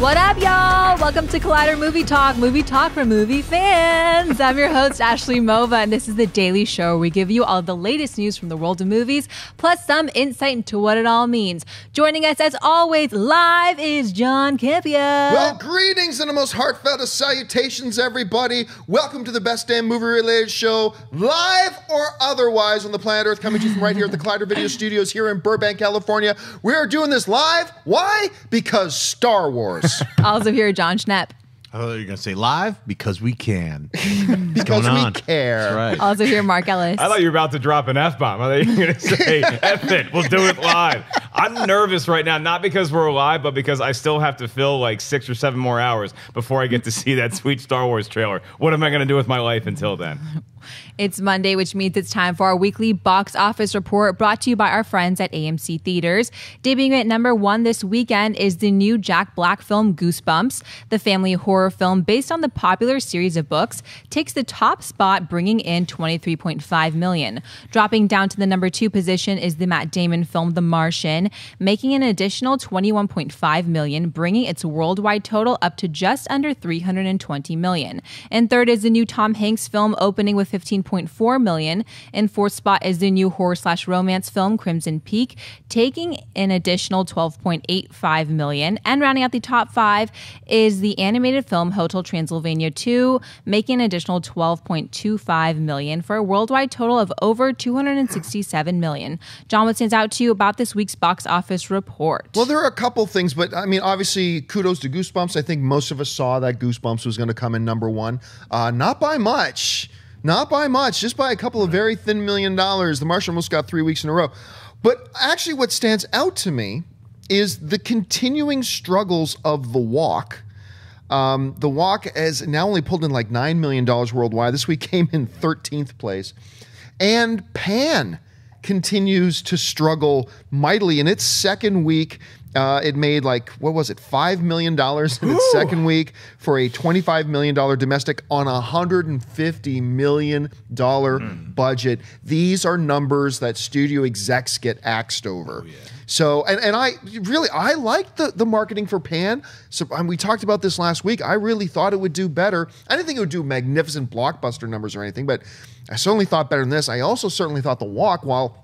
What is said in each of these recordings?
What up, y'all? Welcome to Collider Movie Talk, movie talk for movie fans. I'm your host, Ashley Mova, and this is the daily show where we give you all the latest news from the world of movies, plus some insight into what it all means. Joining us, as always, live is John Campia. Well, greetings and the most heartfelt of salutations, everybody. Welcome to the best damn movie related show, live or otherwise, on the planet Earth, coming to you from right here at the Collider Video Studios here in Burbank, California. We are doing this live. Why? Because Star Wars. also, here, John are John Schnepp. you were gonna say live because we can. because we on? care. That's right. Also, here Mark Ellis. I thought you were about to drop an f bomb. I thought you were gonna say f it. We'll do it live. I'm nervous right now, not because we're live, but because I still have to fill like six or seven more hours before I get to see that sweet Star Wars trailer. What am I gonna do with my life until then? It's Monday, which means it's time for our weekly box office report brought to you by our friends at AMC Theaters. Debuting at number one this weekend is the new Jack Black film Goosebumps. The family horror film, based on the popular series of books, takes the top spot, bringing in 23.5 million. Dropping down to the number two position is the Matt Damon film The Martian, making an additional 21.5 million, bringing its worldwide total up to just under 320 million. And third is the new Tom Hanks film opening with 15.4 million. In fourth spot is the new horror slash romance film Crimson Peak, taking an additional 12.85 million. And rounding out the top five is the animated film Hotel Transylvania 2, making an additional 12.25 million for a worldwide total of over 267 million. John, what stands out to you about this week's box office report? Well, there are a couple things, but I mean, obviously, kudos to Goosebumps. I think most of us saw that Goosebumps was going to come in number one. Uh, not by much. Not by much, just by a couple of very thin million dollars. The Marshall almost got three weeks in a row. But actually, what stands out to me is the continuing struggles of the walk. Um, the walk has now only pulled in like $9 million worldwide. This week came in 13th place. And Pan continues to struggle mightily in its second week uh, it made like what was it, five million dollars in its Ooh. second week for a twenty-five million dollar domestic on a hundred and fifty million dollar mm. budget. These are numbers that studio execs get axed over. Oh, yeah. So, and, and I really I liked the the marketing for Pan. So and we talked about this last week. I really thought it would do better. I didn't think it would do magnificent blockbuster numbers or anything, but I certainly thought better than this. I also certainly thought The Walk, while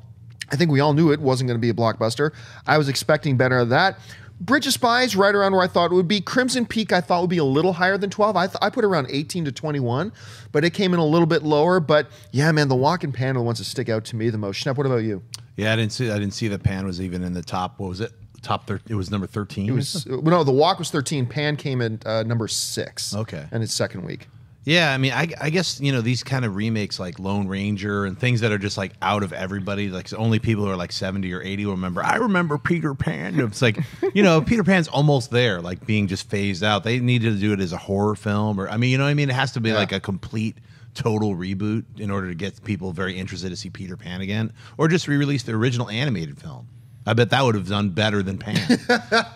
I think we all knew it wasn't going to be a blockbuster. I was expecting better than that. Bridge of Spies, right around where I thought it would be. Crimson Peak, I thought would be a little higher than 12. I, I put around 18 to 21, but it came in a little bit lower. But yeah, man, the walking pan are the ones that stick out to me the most. Schnepp, what about you? Yeah, I didn't see. I didn't see the pan was even in the top. What was it? Top thirteen. It was number thirteen. It was uh, no. The walk was thirteen. Pan came in uh, number six. Okay, and its second week. Yeah, I mean, I, I, guess you know these kind of remakes like Lone Ranger and things that are just like out of everybody. Like only people who are like seventy or eighty will remember. I remember Peter Pan. It's like you know Peter Pan's almost there, like being just phased out. They needed to do it as a horror film, or I mean, you know what I mean. It has to be yeah. like a complete total reboot in order to get people very interested to see Peter Pan again, or just re-release the original animated film. I bet that would have done better than Pan.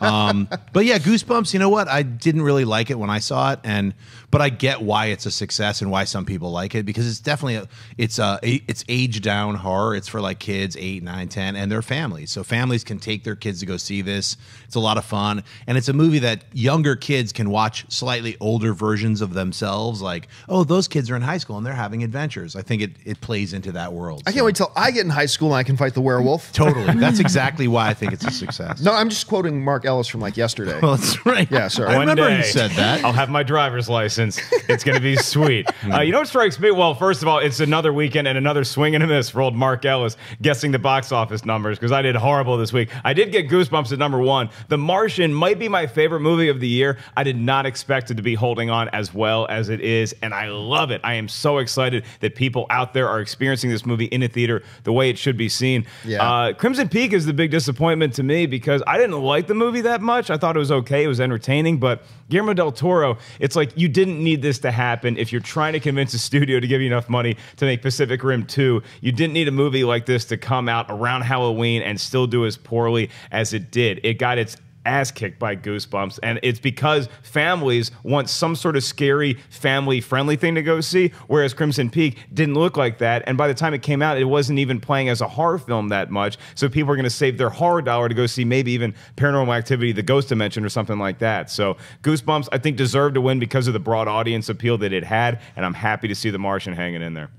um, but yeah, Goosebumps. You know what? I didn't really like it when I saw it, and but I get why it's a success and why some people like it because it's definitely a, it's a it's age down horror. It's for like kids eight, nine, ten, and their families. So families can take their kids to go see this. It's a lot of fun, and it's a movie that younger kids can watch slightly older versions of themselves. Like, oh, those kids are in high school and they're having adventures. I think it it plays into that world. I so. can't wait till I get in high school and I can fight the werewolf. Totally. That's exactly exactly why I think it's a success. No, I'm just quoting Mark Ellis from like yesterday. Well, that's right. Yeah, sorry. I One remember day, he said that. I'll have my driver's license. It's going to be sweet. Hmm. Uh, you know what strikes me? Well, first of all, it's another weekend and another swing and a miss for old Mark Ellis guessing the box office numbers because I did horrible this week. I did get goosebumps at number one. The Martian might be my favorite movie of the year. I did not expect it to be holding on as well as it is, and I love it. I am so excited that people out there are experiencing this movie in a theater the way it should be seen. Yeah. Uh, Crimson Peak is the big disappointment to me because I didn't like the movie that much. I thought it was okay, it was entertaining, but Guillermo del Toro, it's like you didn't need this to happen if you're trying to convince a studio to give you enough money to make Pacific Rim 2. You didn't need a movie like this to come out around Halloween and still do as poorly as it did. It got its ass kicked by Goosebumps. And it's because families want some sort of scary, family friendly thing to go see, whereas Crimson Peak didn't look like that. And by the time it came out, it wasn't even playing as a horror film that much. So people are going to save their horror dollar to go see maybe even Paranormal Activity, The Ghost Dimension, or something like that. So Goosebumps, I think, deserved to win because of the broad audience appeal that it had. And I'm happy to see The Martian hanging in there.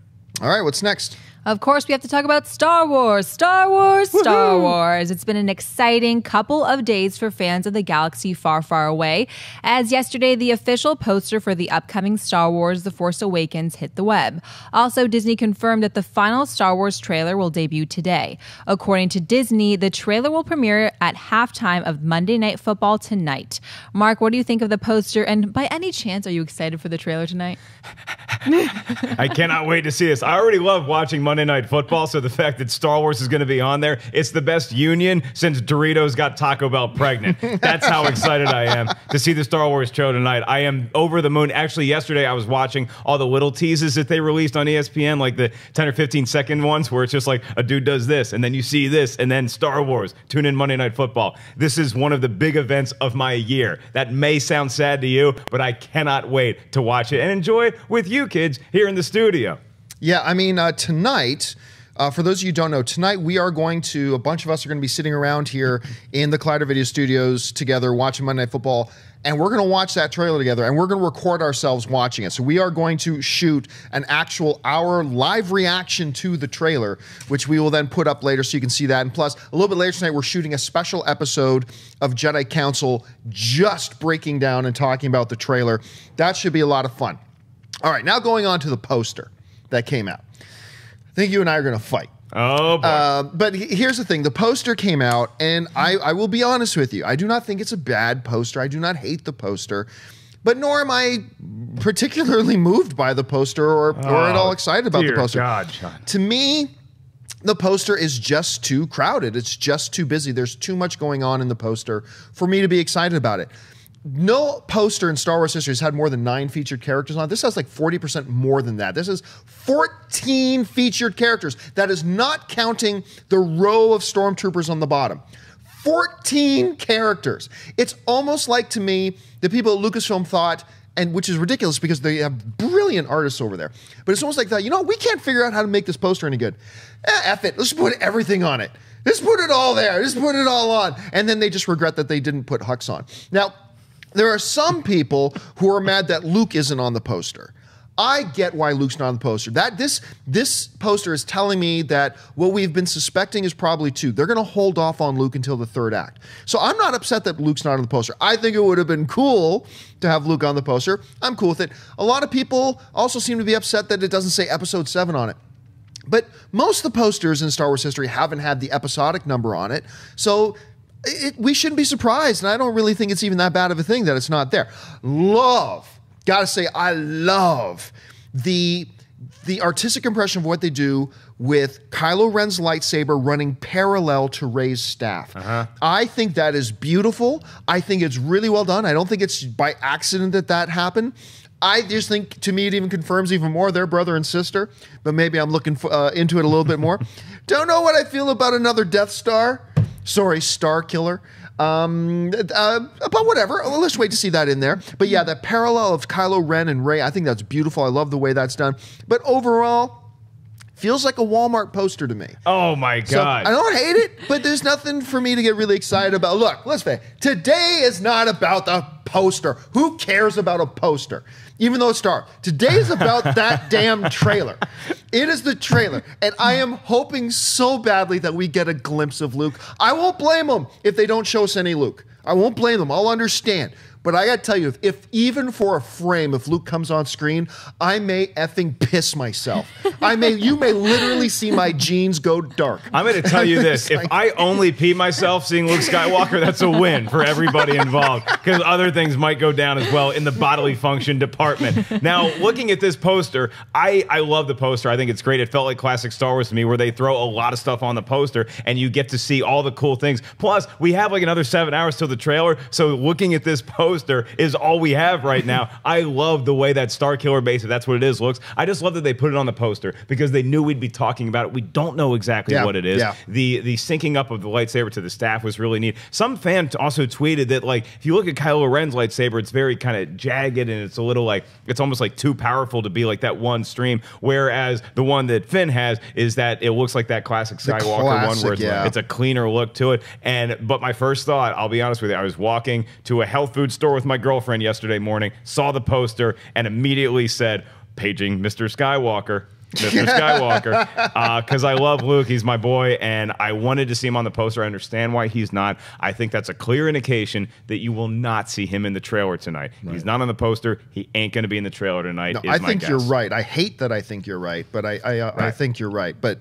All right, what's next? Of course, we have to talk about Star Wars, Star Wars, Woo-hoo! Star Wars. It's been an exciting couple of days for fans of the galaxy far, far away. As yesterday, the official poster for the upcoming Star Wars The Force Awakens hit the web. Also, Disney confirmed that the final Star Wars trailer will debut today. According to Disney, the trailer will premiere at halftime of Monday Night Football tonight. Mark, what do you think of the poster? And by any chance, are you excited for the trailer tonight? I cannot wait to see this. I already love watching. Monday Night Football. So the fact that Star Wars is going to be on there, it's the best union since Doritos got Taco Bell pregnant. That's how excited I am to see the Star Wars show tonight. I am over the moon. Actually, yesterday I was watching all the little teases that they released on ESPN, like the 10 or 15 second ones where it's just like a dude does this and then you see this and then Star Wars. Tune in Monday Night Football. This is one of the big events of my year. That may sound sad to you, but I cannot wait to watch it and enjoy it with you kids here in the studio. Yeah, I mean, uh, tonight. Uh, for those of you who don't know, tonight we are going to, a bunch of us are going to be sitting around here in the Collider Video Studios together watching Monday Night Football. And we're going to watch that trailer together and we're going to record ourselves watching it. So we are going to shoot an actual hour live reaction to the trailer, which we will then put up later so you can see that. And plus, a little bit later tonight, we're shooting a special episode of Jedi Council just breaking down and talking about the trailer. That should be a lot of fun. All right, now going on to the poster that came out. I think you and I are going to fight. Oh, boy. Uh, but here's the thing: the poster came out, and I, I will be honest with you. I do not think it's a bad poster. I do not hate the poster, but nor am I particularly moved by the poster or, oh, or at all oh, excited about the poster. God, John. To me, the poster is just too crowded. It's just too busy. There's too much going on in the poster for me to be excited about it no poster in Star Wars history has had more than nine featured characters on. This has like 40% more than that. This is 14 featured characters. That is not counting the row of stormtroopers on the bottom. 14 characters. It's almost like to me, the people at Lucasfilm thought, and which is ridiculous because they have brilliant artists over there. But it's almost like that, you know, we can't figure out how to make this poster any good. Eh, F it. Let's put everything on it. Let's put it all there. Let's put it all on. And then they just regret that they didn't put Hux on. Now, there are some people who are mad that Luke isn't on the poster. I get why Luke's not on the poster. That this this poster is telling me that what we've been suspecting is probably two. They're going to hold off on Luke until the third act. So I'm not upset that Luke's not on the poster. I think it would have been cool to have Luke on the poster. I'm cool with it. A lot of people also seem to be upset that it doesn't say episode 7 on it. But most of the posters in Star Wars history haven't had the episodic number on it. So it, we shouldn't be surprised. And I don't really think it's even that bad of a thing that it's not there. Love, gotta say, I love the the artistic impression of what they do with Kylo Ren's lightsaber running parallel to Ray's staff. Uh-huh. I think that is beautiful. I think it's really well done. I don't think it's by accident that that happened. I just think to me it even confirms even more they're brother and sister, but maybe I'm looking for, uh, into it a little bit more. Don't know what I feel about another Death Star. Sorry, Star Killer. Um, uh, but whatever. Let's wait to see that in there. But yeah, that parallel of Kylo Ren and Ray, I think that's beautiful. I love the way that's done. But overall, feels like a Walmart poster to me. Oh my god! So I don't hate it, but there's nothing for me to get really excited about. Look, let's face it. Today is not about the poster. Who cares about a poster? Even though it's Star. Today is about that damn trailer. It is the trailer, and I am hoping so badly that we get a glimpse of Luke. I won't blame them if they don't show us any Luke. I won't blame them. I'll understand. But I got to tell you, if, if, even for a frame, if Luke comes on screen, I may effing piss myself. I may, you may literally see my jeans go dark. I'm going to tell you this: if I only pee myself seeing Luke Skywalker, that's a win for everybody involved because other things might go down as well in the bodily function department. Now, looking at this poster, I I love the poster. I think it's great. It felt like classic Star Wars to me, where they throw a lot of stuff on the poster and you get to see all the cool things. Plus, we have like another seven hours till the trailer, so looking at this poster is all we have right now. I love the way that Star Killer base, if that's what it is, looks. I just love that they put it on the poster because they knew we'd be talking about it. We don't know exactly yeah, what it is. Yeah. The the syncing up of the lightsaber to the staff was really neat. Some fan also tweeted that like if you look at Kylo Ren's lightsaber, it's very kind of jagged and it's a little like it's almost like too powerful to be like that one stream. Whereas the one that Finn has is that it looks like that classic Skywalker classic, one where it's, yeah. like, it's a cleaner look to it. And but my first thought, I'll be honest with you, I was walking to a health food store store with my girlfriend yesterday morning, saw the poster, and immediately said, "Paging Mr. Skywalker." Mr. Skywalker, because uh, I love Luke. He's my boy, and I wanted to see him on the poster. I understand why he's not. I think that's a clear indication that you will not see him in the trailer tonight. Right. He's not on the poster. He ain't going to be in the trailer tonight. No, I think guess. you're right. I hate that I think you're right, but I I, uh, right. I think you're right. But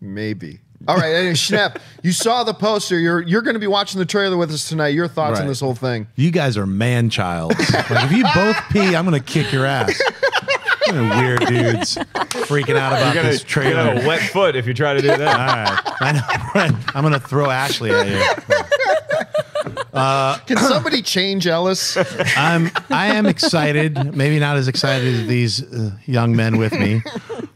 maybe all right, and Schnepp, you saw the poster. You're you're going to be watching the trailer with us tonight. Your thoughts Right. on this whole thing? You guys are man childs. like, if you both pee, I'm gonna kick your ass. Weird dudes freaking out about gonna, this you're trailer. gonna a wet foot if you try to do that. All right, I know. I'm gonna throw Ashley at you. Uh, Can somebody change Ellis? I'm I am excited. Maybe not as excited as these uh, young men with me.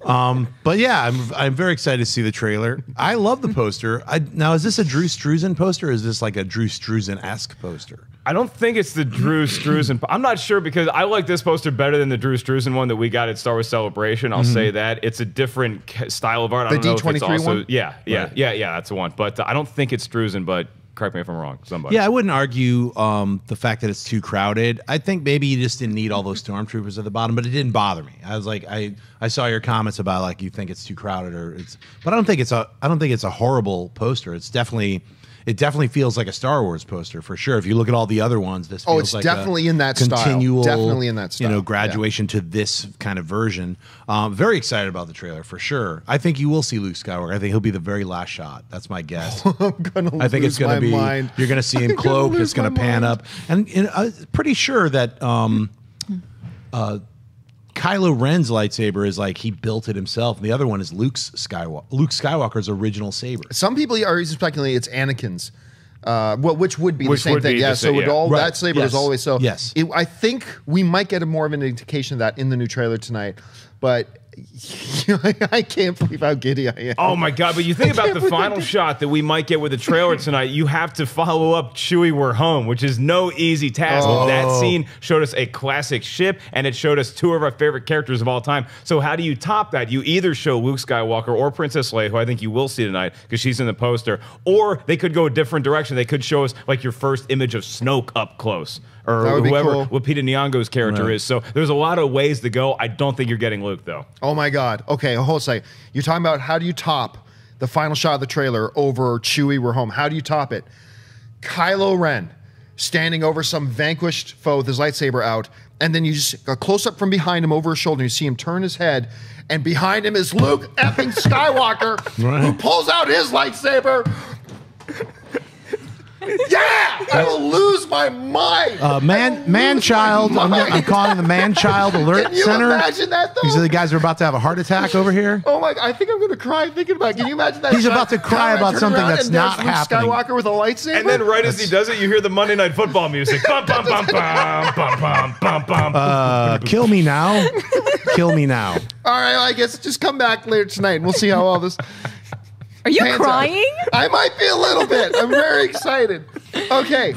Um, but yeah, I'm I'm very excited to see the trailer. I love the poster. I, now, is this a Drew Struzan poster? or Is this like a Drew Struzan esque poster? I don't think it's the Drew Struzan. I'm not sure because I like this poster better than the Drew Struzan one that we got at Star Wars Celebration. I'll mm-hmm. say that it's a different style of art. The D23 one? yeah, yeah, right. yeah, yeah. That's the one. But I don't think it's Struzan, but correct me if I'm wrong. Somebody. Yeah, I wouldn't argue um, the fact that it's too crowded. I think maybe you just didn't need all those stormtroopers at the bottom, but it didn't bother me. I was like, I, I saw your comments about like you think it's too crowded or it's, but I don't think it's a I don't think it's a horrible poster. It's definitely it definitely feels like a Star Wars poster for sure. If you look at all the other ones, this oh, it's like definitely in that continual, style. definitely in that style. you know graduation yeah. to this kind of version. Um, very excited about the trailer for sure. I think you will see Luke Skywalker. I think he'll be the very last shot. That's my guess. I'm gonna I think it's gonna be mind. you're gonna see him cloaked. It's gonna pan mind. up, and, and I'm uh, pretty sure that. Um, uh, Kylo Ren's lightsaber is like he built it himself, and the other one is Luke's Skywalker. Luke Skywalker's original saber. Some people are speculating it's Anakin's. Uh, well, which would be which the same thing, yeah. so same, yeah. all right. that saber yes. is always so. Yes, it, I think we might get a more of an indication of that in the new trailer tonight. But I can't believe how giddy I am. Oh my god! But you think about the final shot that we might get with the trailer tonight. You have to follow up Chewie, we're home, which is no easy task. Oh. That scene showed us a classic ship, and it showed us two of our favorite characters of all time. So how do you top that? You either show Luke Skywalker or Princess Leia, who I think you will see tonight because she's in the poster, or they could go a different direction. They could show us like your first image of Snoke up close or whoever cool. what Peter Nyong'o's character right. is. So there's a lot of ways to go. I don't think you're getting Luke though. Oh my God. Okay, hold a second. You're talking about how do you top the final shot of the trailer over Chewie? We're home. How do you top it? Kylo Ren standing over some vanquished foe with his lightsaber out, and then you just a close up from behind him over his shoulder. And you see him turn his head, and behind him is Luke effing Skywalker, right. who pulls out his lightsaber, yeah, I will lose my mind. Uh, man, man child. I'm, I'm, calling the man child alert Can you center. Imagine that though. These are the guys who are about to have a heart attack over here. Oh my! I think I'm going to cry thinking about. It. Can you imagine that? He's about to cry about something that's not Luke happening. Skywalker with a lightsaber. And then right that's... as he does it, you hear the Monday Night Football music. bum, bum, bum, bum, bum, bum, bum, bum. Uh, kill me now. kill me now. All right, I guess just come back later tonight and we'll see how all this. Are you crying? I might be a little bit. I'm very excited. Okay.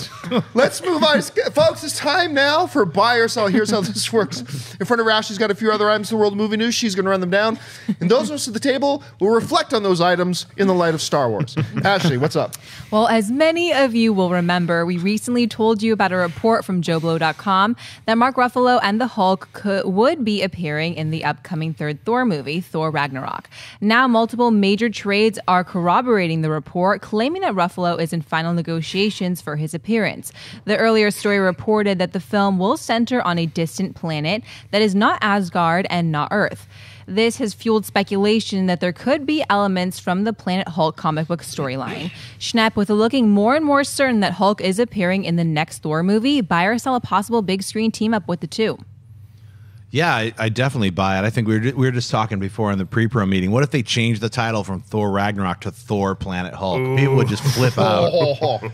Let's move on. Folks, it's time now for buy or sell. Here's how this works. In front of Rash, she's got a few other items in the world of movie news. She's going to run them down. And those of us at the table will reflect on those items in the light of Star Wars. Ashley, what's up? Well, as many of you will remember, we recently told you about a report from Joblo.com that Mark Ruffalo and the Hulk could, would be appearing in the upcoming third Thor movie, Thor Ragnarok. Now, multiple major trades are corroborating the report, claiming that Ruffalo is in final negotiations for his appearance events. The earlier story reported that the film will center on a distant planet that is not Asgard and not Earth. This has fueled speculation that there could be elements from the Planet Hulk comic book storyline. Schnapp with looking more and more certain that Hulk is appearing in the next Thor movie, buy or sell a possible big screen team up with the two. Yeah, I, I, definitely buy it. I think we were, we were just talking before in the pre pro meeting. What if they changed the title from Thor Ragnarok to Thor Planet Hulk? Ooh. People would just flip out.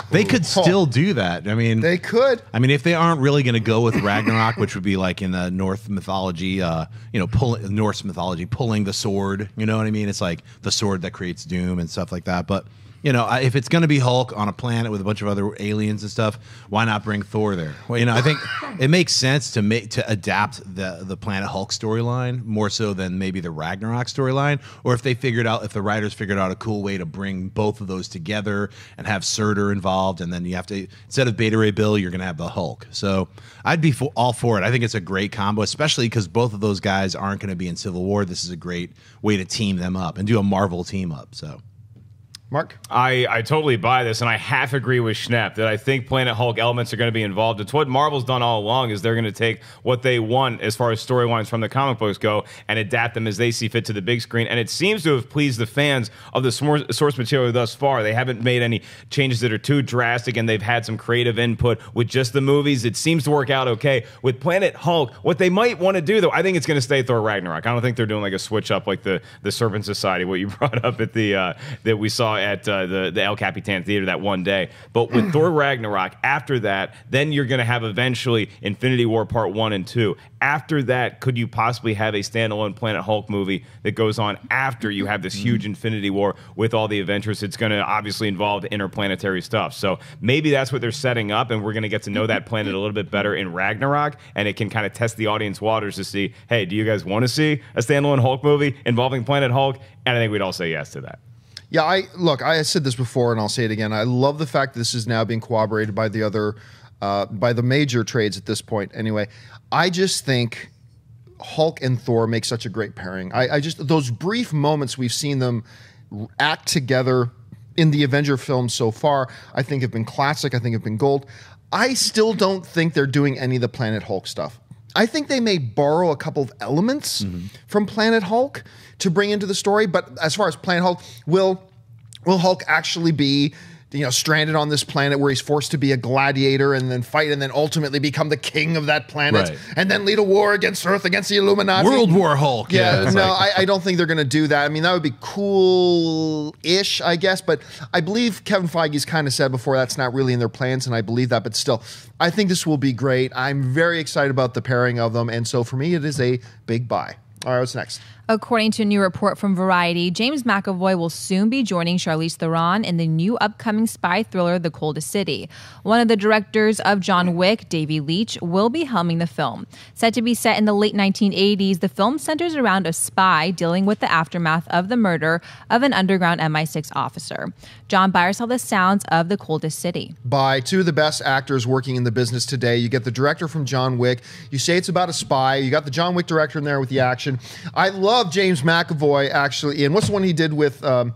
they could still do that. I mean, they could. I mean, if they aren't really going to go with Ragnarok, which would be like in the North mythology, uh, you know, pull, Norse mythology, pulling the sword, you know what I mean? It's like the sword that creates doom and stuff like that. But you know, if it's going to be Hulk on a planet with a bunch of other aliens and stuff, why not bring Thor there? Well, you know, I think it makes sense to make to adapt the the Planet Hulk storyline more so than maybe the Ragnarok storyline, or if they figured out if the writers figured out a cool way to bring both of those together and have Surtur involved, and then you have to instead of Beta Ray Bill, you're going to have the Hulk. So I'd be for, all for it. I think it's a great combo, especially because both of those guys aren't going to be in Civil War. This is a great way to team them up and do a Marvel team up. So. Mark? I, I totally buy this, and I half agree with Schnapp that I think Planet Hulk elements are going to be involved. It's what Marvel's done all along is they're going to take what they want as far as storylines from the comic books go and adapt them as they see fit to the big screen. And it seems to have pleased the fans of the source material thus far. They haven't made any changes that are too drastic, and they've had some creative input with just the movies. It seems to work out okay. With Planet Hulk, what they might want to do, though, I think it's going to stay Thor Ragnarok. I don't think they're doing like a switch up like the, the Serpent Society, what you brought up at the uh, that we saw at uh, the the El Capitan Theater that one day. But with Thor Ragnarok, after that, then you're going to have eventually Infinity War Part One and Two. After that, could you possibly have a standalone Planet Hulk movie that goes on after you have this mm-hmm. huge Infinity War with all the adventures? It's going to obviously involve interplanetary stuff. So maybe that's what they're setting up, and we're going to get to know that planet a little bit better in Ragnarok, and it can kind of test the audience waters to see, hey, do you guys want to see a standalone Hulk movie involving Planet Hulk? And I think we'd all say yes to that. Yeah, I look. I said this before, and I'll say it again. I love the fact that this is now being corroborated by the other, uh, by the major trades at this point. Anyway, I just think Hulk and Thor make such a great pairing. I, I just those brief moments we've seen them act together in the Avenger films so far, I think have been classic. I think have been gold. I still don't think they're doing any of the Planet Hulk stuff. I think they may borrow a couple of elements mm-hmm. from Planet Hulk to bring into the story, but as far as Planet Hulk, will will Hulk actually be you know, stranded on this planet where he's forced to be a gladiator and then fight and then ultimately become the king of that planet right. and then lead a war against Earth against the Illuminati. World War Hulk. Yeah, yeah no, like I, I, don't think they're going to do that. I mean, that would be cool-ish, I guess, but I believe Kevin Feige's kind of said before that's not really in their plans, and I believe that. But still, I think this will be great. I'm very excited about the pairing of them, and so for me, it is a big buy. All right, what's next? According to a new report from Variety, James McAvoy will soon be joining Charlize Theron in the new upcoming spy thriller, The Coldest City. One of the directors of John Wick, Davey Leach, will be helming the film. Said to be set in the late 1980s, the film centers around a spy dealing with the aftermath of the murder of an underground MI6 officer. John Byers saw the sounds of The Coldest City. By two of the best actors working in the business today. You get the director from John Wick. You say it's about a spy. You got the John Wick director in there with the action. I love love James McAvoy actually. And what's the one he did with um,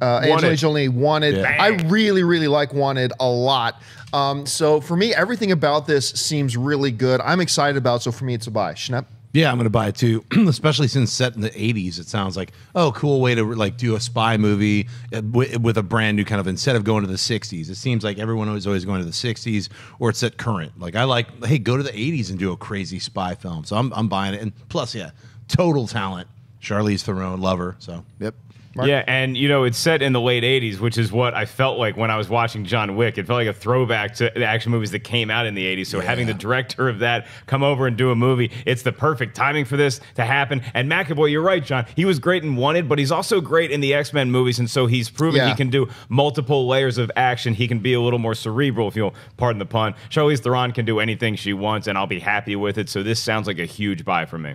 uh, Angelina Jolie? Wanted. Yeah. I really, really like Wanted a lot. Um, so for me, everything about this seems really good. I'm excited about. so for me, it's a buy. Schnepp. Yeah, I'm gonna buy it too. Especially since set in the '80s, it sounds like oh, cool way to like do a spy movie uh, with a brand new kind of instead of going to the '60s. It seems like everyone was always going to the '60s or it's at current. Like I like, hey, go to the '80s and do a crazy spy film. So I'm I'm buying it. And plus, yeah, total talent. Charlize Theron, love her. So yep. Mark? Yeah, and you know it's set in the late '80s, which is what I felt like when I was watching John Wick. It felt like a throwback to the action movies that came out in the '80s. So yeah. having the director of that come over and do a movie, it's the perfect timing for this to happen. And McAvoy, you're right, John. He was great in Wanted, but he's also great in the X-Men movies, and so he's proven yeah. he can do multiple layers of action. He can be a little more cerebral, if you'll pardon the pun. Charlize Theron can do anything she wants, and I'll be happy with it. So this sounds like a huge buy for me.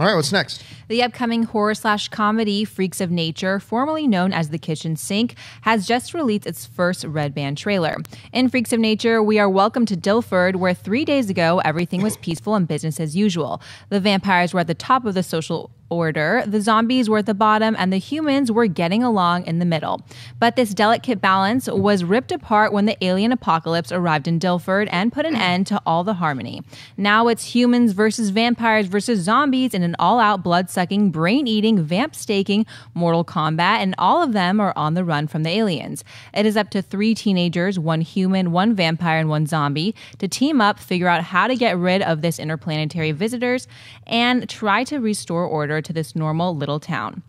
All right, what's next? The upcoming horror slash comedy Freaks of Nature, formerly known as The Kitchen Sink, has just released its first Red Band trailer. In Freaks of Nature, we are welcome to Dilford, where three days ago everything was peaceful and business as usual. The vampires were at the top of the social order. The zombies were at the bottom and the humans were getting along in the middle. But this delicate balance was ripped apart when the alien apocalypse arrived in Dilford and put an end to all the harmony. Now it's humans versus vampires versus zombies in an all out blood sucking, brain eating, vamp staking Mortal Kombat, and all of them are on the run from the aliens. It is up to three teenagers, one human, one vampire, and one zombie, to team up, figure out how to get rid of this interplanetary visitors, and try to restore order to this normal little town.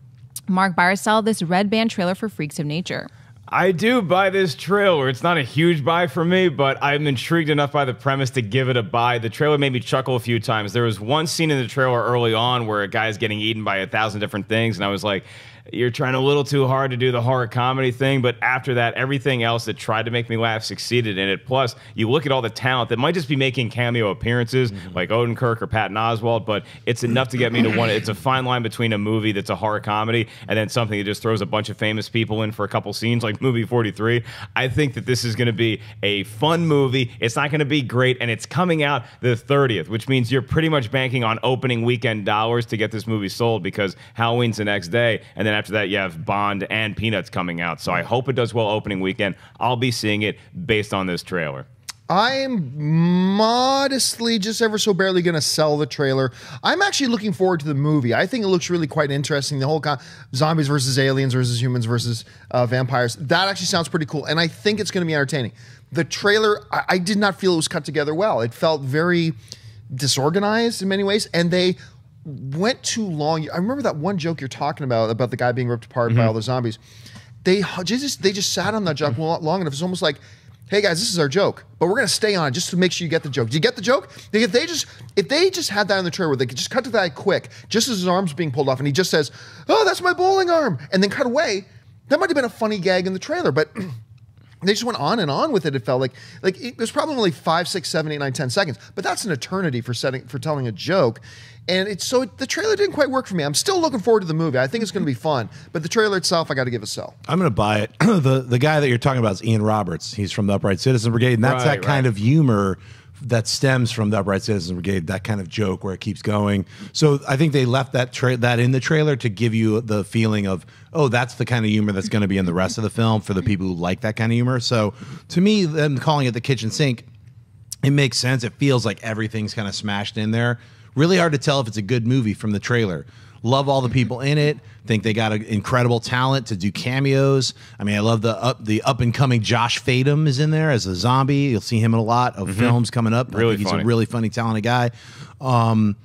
Mark saw this red band trailer for Freaks of Nature. I do buy this trailer. It's not a huge buy for me, but I'm intrigued enough by the premise to give it a buy. The trailer made me chuckle a few times. There was one scene in the trailer early on where a guy's getting eaten by a thousand different things, and I was like, you're trying a little too hard to do the horror comedy thing. But after that, everything else that tried to make me laugh succeeded in it. Plus, you look at all the talent that might just be making cameo appearances mm-hmm. like or Patton Oswald, but it's enough to get me to one. It's a fine line between a movie that's a horror comedy and then something that just throws a bunch of famous people in for a couple scenes like movie 43. I think that this is going to be a fun movie. It's not going to be great, and it's coming out the 30th, which means you're pretty much banking on opening weekend dollars to get this movie sold because Halloween's the next day, and then after that, you have Bond and Peanuts coming out. So I mm. hope it does well opening weekend. I'll be seeing it based on this trailer. I'm modestly, just ever so barely, going to sell the trailer. I'm actually looking forward to the movie. I think it looks really quite interesting. The whole con- zombies versus aliens versus humans versus uh, vampires. That actually sounds pretty cool, and I think it's going to be entertaining. The trailer, I-, I did not feel it was cut together well. It felt very disorganized in many ways, and they went too long. I remember that one joke you're talking about about the guy being ripped apart mm -hmm. by mm-hmm. all the zombies. They just they just sat on that joke long enough. It's almost like, hey guys, this is our joke, but we're gonna stay on it just to make sure you get the joke. Do you get the joke? If they just if they just had that in the trailer they could just cut to that quick, just as his arm's being pulled off, and he just says, "Oh, that's my bowling arm," and then cut away. That might have been a funny gag in the trailer, but. they just went on and on with it. It felt like like it was probably only five, six, seven, eight, nine, ten seconds, but that's an eternity for setting for telling a joke. And it's so the trailer didn't quite work for me. I'm still looking forward to the movie. I think it's going to be fun, but the trailer itself, I got to give a sell. I'm going to buy it. the the guy that you're talking about is Ian Roberts. He's from the Upright Citizen Brigade, and that's right, that right. kind of humor that stems from the Upright Citizens Brigade, that kind of joke where it keeps going. So I think they left that tra- that in the trailer to give you the feeling of, oh, that's the kind of humor that's going to be in the rest of the film for the people who like that kind of humor. So to me, them calling it the kitchen sink, it makes sense. It feels like everything's kind of smashed in there. Really hard to tell if it's a good movie from the trailer. Love all the mm-hmm. people in it. Think they got an incredible talent to do cameos. I mean, I love the up the up and coming Josh Fadum is in there as a zombie. You'll see him in a lot of mm-hmm. films coming up. Really, I think funny. he's a really funny, talented guy. Um,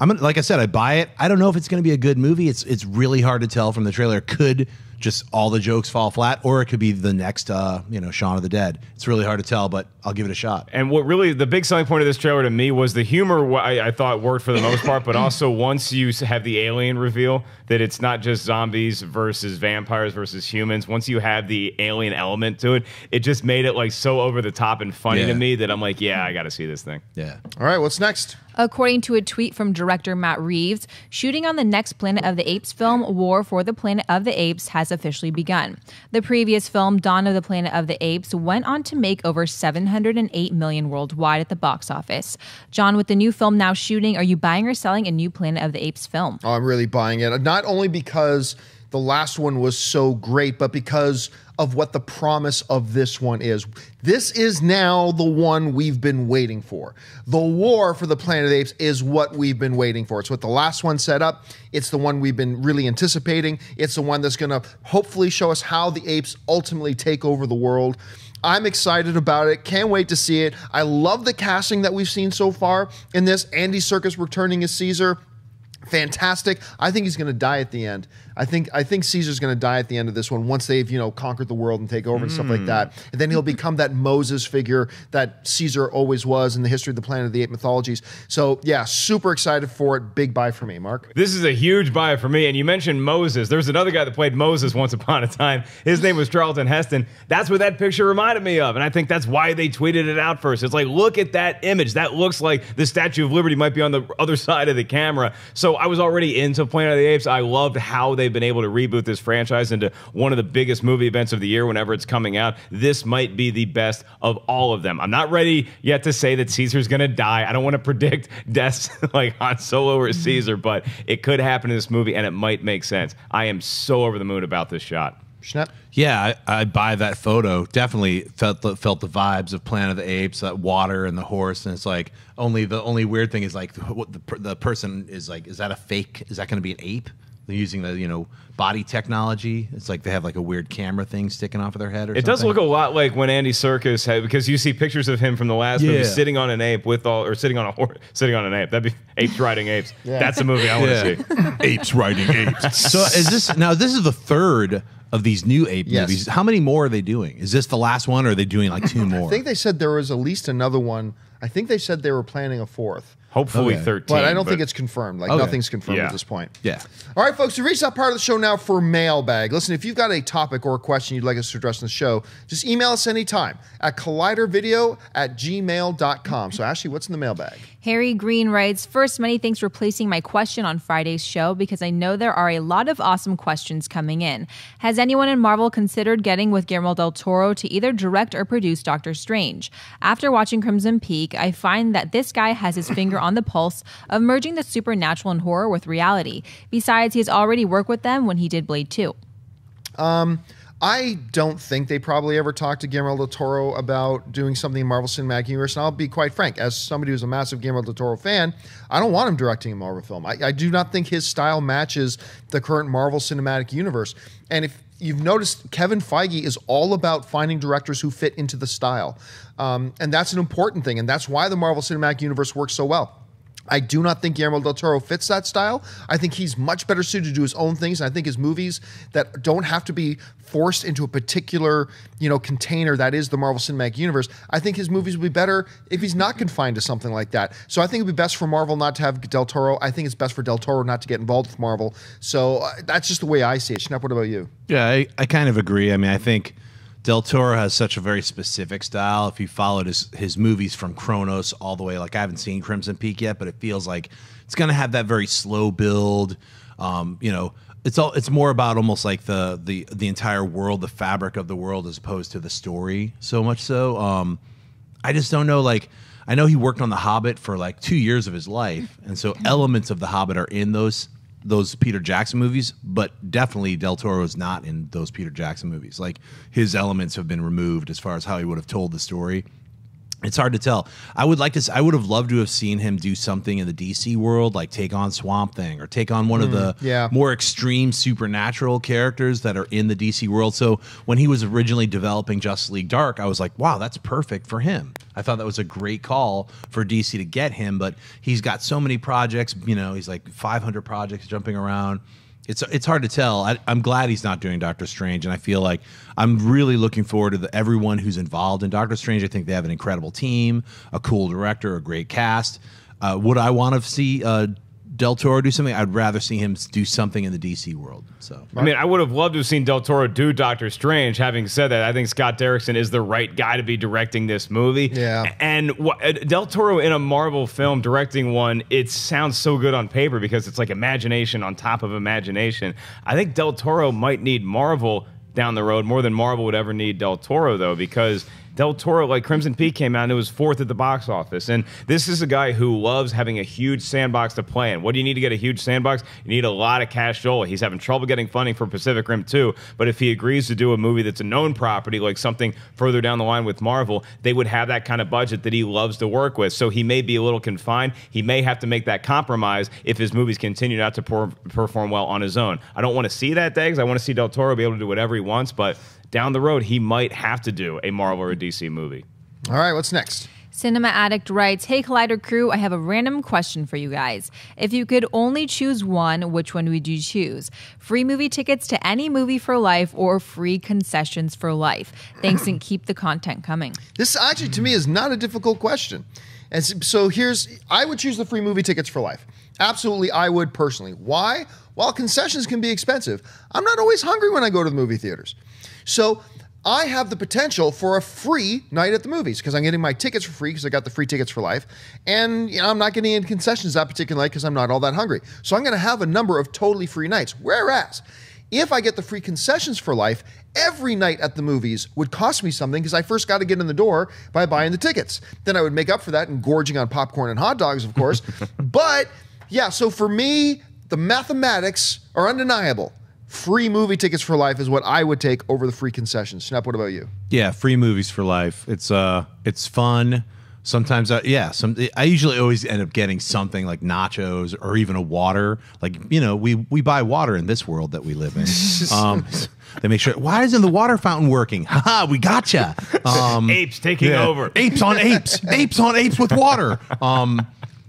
I'm like I said, I buy it. I don't know if it's going to be a good movie. It's it's really hard to tell from the trailer. Could just all the jokes fall flat, or it could be the next, uh, you know, Shaun of the Dead. It's really hard to tell, but I'll give it a shot. And what really the big selling point of this trailer to me was the humor. I, I thought worked for the most part, but also once you have the alien reveal that it's not just zombies versus vampires versus humans. Once you have the alien element to it, it just made it like so over the top and funny yeah. to me that I'm like, yeah, I got to see this thing. Yeah. All right, what's next? According to a tweet from director Matt Reeves, shooting on the next Planet of the Apes film, War for the Planet of the Apes, has officially begun. The previous film, Dawn of the Planet of the Apes, went on to make over 708 million worldwide at the box office. John, with the new film now shooting, are you buying or selling a new Planet of the Apes film? Oh, I'm really buying it. Not only because the last one was so great, but because of what the promise of this one is. This is now the one we've been waiting for. The war for the Planet of the Apes is what we've been waiting for. It's what the last one set up. It's the one we've been really anticipating. It's the one that's going to hopefully show us how the apes ultimately take over the world. I'm excited about it. Can't wait to see it. I love the casting that we've seen so far in this. Andy Circus returning as Caesar. Fantastic. I think he's going to die at the end. I think I think Caesar's going to die at the end of this one once they've you know conquered the world and take over mm. and stuff like that. Mm. And then he'll become that Moses figure that Caesar always was in the history of the Planet of the Eight mythologies. So yeah, super excited for it. Big buy for me, Mark. This is a huge buy for me. And you mentioned Moses. There's another guy that played Moses once upon a time. His name was Charlton Heston. That's what that picture reminded me of, and I think that's why they tweeted it out first. It's like look at that image. That looks like the Statue of Liberty might be on the other side of the camera. So I was already into Planet of the Apes. I loved how they they've been able to reboot this franchise into one of the biggest movie events of the year whenever it's coming out. This might be the best of all of them. I'm not ready yet to say that Caesar's going to die. I don't want to predict deaths like Han Solo or mm-hmm. Caesar, but it could happen in this movie and it might make sense. I am so over the moon about this shot. Schnapp? Yeah, I, I, buy that photo. Definitely felt the, felt the vibes of Planet of the Apes, that water and the horse, and it's like only the only weird thing is like what the the person is like. Is that a fake? Is that going to be an ape? They're using the you know body technology. It's like they have like a weird camera thing sticking off of their head. Or it something. does look a lot like when Andy Circus had because you see pictures of him from the last yeah. movie sitting on an ape with all or sitting on a horse, sitting on an ape. That'd be apes riding apes. Yeah. That's a movie I want to yeah. see. apes riding apes. so is this now? This is the third of these new ape yes. movies. How many more are they doing? Is this the last one, or are they doing like two more? I think they said there was at least another one. I think they said they were planning a fourth. Hopefully okay. 13. But I don't but think it's confirmed. Like, okay. nothing's confirmed yeah. at this point. Yeah. All right, folks, we reached that part of the show now for mailbag. Listen, if you've got a topic or a question you'd like us to address in the show, just email us anytime at collidervideo at gmail.com. So, Ashley, what's in the mailbag? Harry Green writes First, many thanks for placing my question on Friday's show because I know there are a lot of awesome questions coming in. Has anyone in Marvel considered getting with Guillermo del Toro to either direct or produce Doctor Strange? After watching Crimson Peak, I find that this guy has his finger on the pulse of merging the supernatural and horror with reality. Besides, he has already worked with them when he did Blade 2. Um, I don't think they probably ever talked to Guillermo del Toro about doing something in Marvel Cinematic Universe. And I'll be quite frank, as somebody who's a massive Guillermo del Toro fan, I don't want him directing a Marvel film. I, I do not think his style matches the current Marvel Cinematic Universe. And if you've noticed, Kevin Feige is all about finding directors who fit into the style. Um, and that's an important thing. And that's why the Marvel Cinematic Universe works so well I do not think Guillermo del Toro fits that style. I think he's much better suited to do his own things. And I think his movies that don't have to be forced into a particular, you know, container that is the Marvel Cinematic Universe, I think his movies would be better if he's not confined to something like that. So I think it would be best for Marvel not to have Del Toro. I think it's best for Del Toro not to get involved with Marvel. So uh, that's just the way I see it. Snap. what about you? Yeah, I, I kind of agree. I mean, I think – Del Toro has such a very specific style. If you followed his his movies from Kronos all the way, like I haven't seen Crimson Peak yet, but it feels like it's going to have that very slow build. Um, you know, it's all it's more about almost like the the the entire world, the fabric of the world, as opposed to the story so much. So um, I just don't know. Like I know he worked on The Hobbit for like two years of his life, and so mm-hmm. elements of The Hobbit are in those those Peter Jackson movies, but definitely Del Toro is not in those Peter Jackson movies. Like his elements have been removed as far as how he would have told the story it's hard to tell. I would like to. I would have loved to have seen him do something in the DC world, like take on Swamp Thing or take on one mm, of hmm, the yeah. more extreme supernatural characters that are in the DC world. So when he was originally developing Justice League Dark, I was like, wow, that's perfect for him. I thought that was a great call for DC to get him, but he's got so many projects. You know, he's like 500 projects jumping around it's it's hard to tell. I, am glad he's not doing Doctor Strange, and I feel like I'm really looking forward to the, everyone who's involved in Doctor Strange. I think they have an incredible team, a cool director, a great cast. Uh, would I want to see uh, Del Toro do something, I'd rather see him do something in the DC world. So I mean, I would have loved to have seen Del Toro do Doctor Strange. Having said that, I think Scott Derrickson is the right guy to be directing this movie. Yeah, and uh, Del Toro in a Marvel film directing one, it sounds so good on paper because it's like imagination on top of imagination. I think Del Toro might need Marvel down the road more than Marvel would ever need Del Toro though because Del Toro, like Crimson Peak came out and it was fourth at the box office. And this is a guy who loves having a huge sandbox to play in. What do you need to get a huge sandbox? You need a lot of cash Joel. He's having trouble getting funding for Pacific Rim 2. But if he agrees to do a movie that's a known property, like something further down the line with Marvel, they would have that kind of budget that he loves to work with. So he may be a little confined. He may have to make that compromise if his movies continue not to perform well on his own. I don't want to see that, Dax. I want to see Del Toro be able to do whatever he wants, but down the road he might have to do a Marvel or a DC movie. All right, what's next? Cinema Addict writes, Hey Collider crew, I have a random question for you guys. If you could only choose one, which one would you choose? Free movie tickets to any movie for life or free concessions for life? Thanks and keep the content coming. This actually, to me, is not a difficult question. And so here's I would choose the free movie tickets for life. Absolutely, I would personally. Why? While concessions can be expensive, I'm not always hungry when I go to the movie theaters. So I have the potential for a free night at the movies because I'm getting my tickets for free because I got the free tickets for life. And you know, I'm not getting any concessions that particular night because I'm not all that hungry. So I'm going to have a number of totally free nights. Whereas, if I get the free concessions for life, every night at the movies would cost me something because I first got to get in the door by buying the tickets. Then I would make up for that and gorging on popcorn and hot dogs, of course. but yeah, so for me, the mathematics are undeniable free movie tickets for life is what I would take over the free concessions. Snap, what about you? Yeah, free movies for life. It's uh, it's fun. Sometimes, I, yeah, some I usually always end up getting something like nachos or even a water. Like you know, we we buy water in this world that we live in. Um, They make sure. Why isn't the water fountain working? ha! we gotcha. Um, apes taking yeah. over. Apes on apes. apes on apes with water. Um,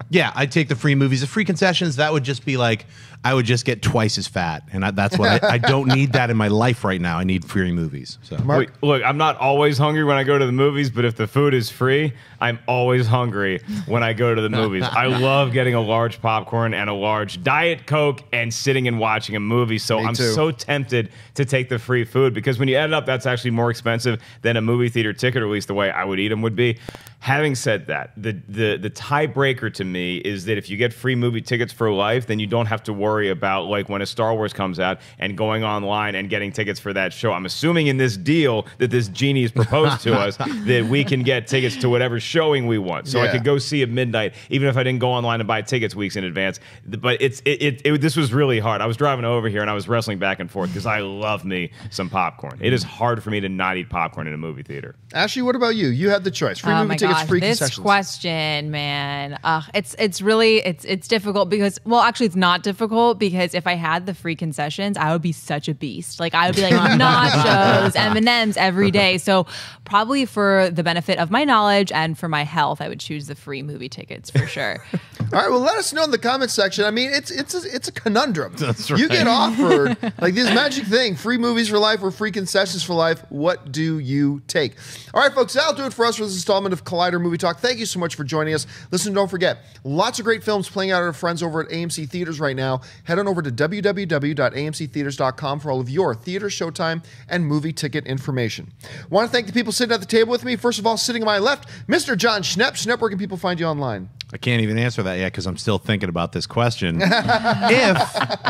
yeah, I'd take the free movies, the free concessions. That would just be like I would just get twice as fat, and I, that's what I, I, don't need that in my life right now. I need free movies. So Mark, Wait, look, I'm not always hungry when I go to the movies, but if the food is free, I'm always hungry when I go to the movies. I love getting a large popcorn and a large diet coke and sitting and watching a movie. So Me I'm too. so tempted to take the free food because when you add it up, that's actually more expensive than a movie theater ticket, or at least the way I would eat them would be. Having said that, the, the the tiebreaker to me is that if you get free movie tickets for life, then you don't have to worry about like when a Star Wars comes out and going online and getting tickets for that show. I'm assuming in this deal that this genie has proposed to us that we can get tickets to whatever showing we want. So yeah. I could go see at midnight, even if I didn't go online and buy tickets weeks in advance. But it's it, it, it this was really hard. I was driving over here and I was wrestling back and forth because I love me some popcorn. It is hard for me to not eat popcorn in a movie theater. Ashley, what about you? You had the choice: free oh movie tickets it's freaky this sessions. question, man, Ugh, it's it's really it's it's difficult because well, actually, it's not difficult because if I had the free concessions, I would be such a beast. Like I would be like nachos, M and M's every day. So probably for the benefit of my knowledge and for my health, I would choose the free movie tickets for sure. All right, well, let us know in the comments section. I mean, it's it's a, it's a conundrum. That's right. You get offered like this magic thing: free movies for life or free concessions for life. What do you take? All right, folks, that'll do it for us for this installment of. Collab- Collider Movie Talk. Thank you so much for joining us. Listen, don't forget, lots of great films playing out at our friends over at AMC Theaters right now. Head on over to www.amctheaters.com for all of your theater showtime and movie ticket information. Want to thank the people sitting at the table with me. First of all, sitting to my left, Mr. John Schnepp. Schnepp, where can people find you online? I can't even answer that yet because I'm still thinking about this question. if,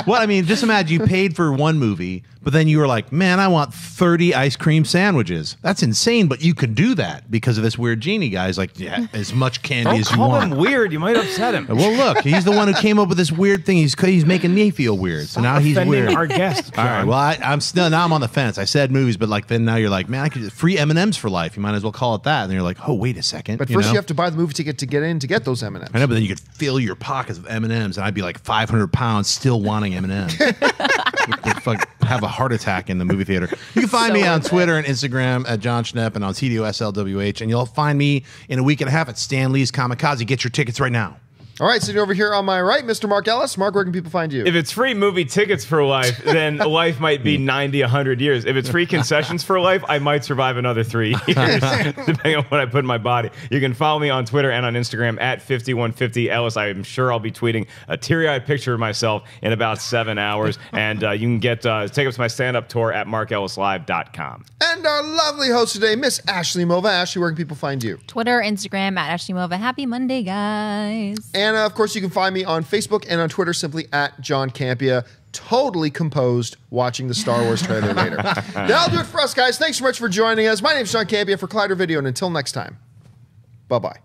well, I mean, just imagine you paid for one movie, but then you were like, man, I want 30 ice cream sandwiches. That's insane, but you can do that because of this weird genie guy. He's like, yeah, as much candy Don't as you call him weird. You might upset him. Well, look, he's the one who came up with this weird thing. He's he's making me feel weird. So now he's weird. Our guest. All right. Well, I, am still now I'm on the fence. I said movies, but like then now you're like, man, I could free M and M's for life. You might as well call it that. And you're like, oh, wait a second. But you first know? you have to buy the movie ticket to get in to get those M M M's. I know, but then you could fill your pockets with M and M's, and I'd be like 500 pounds, still wanting M and M's. Have a heart attack in the movie theater. You can find so me on Twitter and Instagram at John Schnepp and on TDOSLWH, and you'll find me in a week and a half at Stan Lee's Kamikaze. Get your tickets right now. All right, sitting over here on my right, Mr. Mark Ellis. Mark, where can people find you? If it's free movie tickets for life, then life might be 90, 100 years. If it's free concessions for life, I might survive another three years, depending on what I put in my body. You can follow me on Twitter and on Instagram at 5150 Ellis. I am sure I'll be tweeting a teary eyed picture of myself in about seven hours. And uh, you can get uh, tickets to my stand up tour at markellislive.com. And our lovely host today, Miss Ashley Mova. Ashley, where can people find you? Twitter, Instagram at Ashley Mova. Happy Monday, guys. And Anna. Of course, you can find me on Facebook and on Twitter simply at John Campia. Totally composed watching the Star Wars trailer later. That'll do it for us, guys. Thanks so much for joining us. My name is John Campia for Collider Video, and until next time, bye bye.